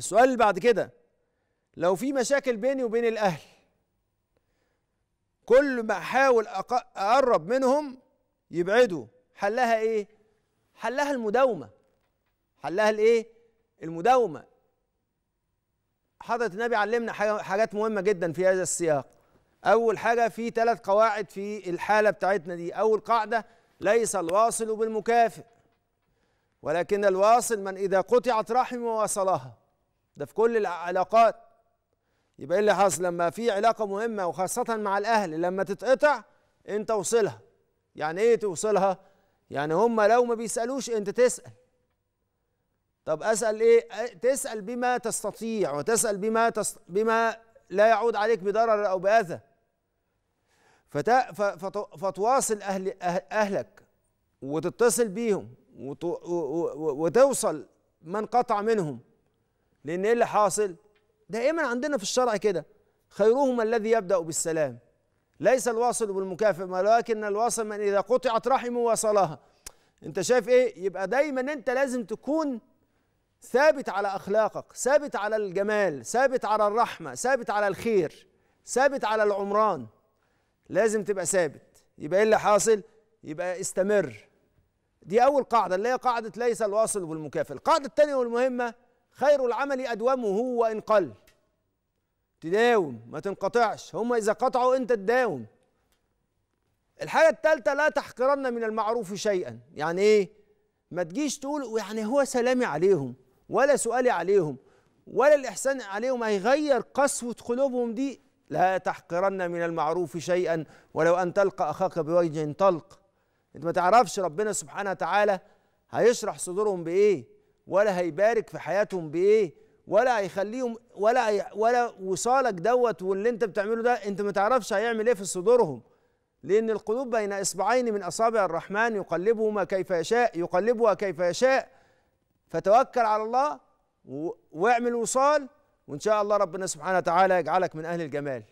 السؤال اللي بعد كده لو في مشاكل بيني وبين الأهل كل ما أحاول أقرب منهم يبعدوا حلها إيه؟ حلها المداومة حلها الإيه؟ المداومة حضرة النبي علمنا حاجات مهمة جدا في هذا السياق أول حاجة في ثلاث قواعد في الحالة بتاعتنا دي أول قاعدة ليس الواصل بالمكافئ ولكن الواصل من إذا قطعت رحمه وصلها ده في كل العلاقات يبقى ايه اللي حصل لما في علاقه مهمه وخاصه مع الاهل لما تتقطع انت وصلها يعني ايه توصلها يعني هم لو ما بيسالوش انت تسال طب اسال ايه تسال بما تستطيع وتسال بما تست... بما لا يعود عليك بضرر او باذى فت... فت... فتواصل أهل... أه-، اهلك وتتصل بيهم وت... و... و... وتوصل من قطع منهم لان ايه اللي حاصل دائما عندنا في الشرع كده خيرهما الذي يبدا بالسلام ليس الواصل بالمكافئ ولكن الواصل من اذا قطعت رحمه وصلها انت شايف ايه يبقى دايما انت لازم تكون ثابت على اخلاقك ثابت على الجمال ثابت على الرحمه ثابت على الخير ثابت على العمران لازم تبقى ثابت يبقى ايه اللي حاصل يبقى استمر دي اول قاعده اللي هي قاعده ليس الواصل بالمكافئ القاعده الثانيه والمهمه خير العمل أدومه وإن قل تداوم ما تنقطعش هم إذا قطعوا أنت تداوم الحاجة الثالثة لا تحقرن من المعروف شيئا يعني إيه ما تجيش تقول يعني هو سلامي عليهم ولا سؤالي عليهم ولا الإحسان عليهم هيغير قسوة قلوبهم دي لا تحقرن من المعروف شيئا ولو أن تلقى أخاك بوجه طلق أنت ما تعرفش ربنا سبحانه وتعالى هيشرح صدورهم بإيه ولا هيبارك في حياتهم بايه ولا هيخليهم ولا ولا وصالك دوت واللي انت بتعمله ده انت ما تعرفش هيعمل ايه في صدورهم لأن القلوب بين إصبعين من أصابع الرحمن يقلبهما كيف يشاء يقلبها كيف يشاء فتوكل على الله واعمل وصال وإن شاء الله ربنا سبحانه وتعالى يجعلك من أهل الجمال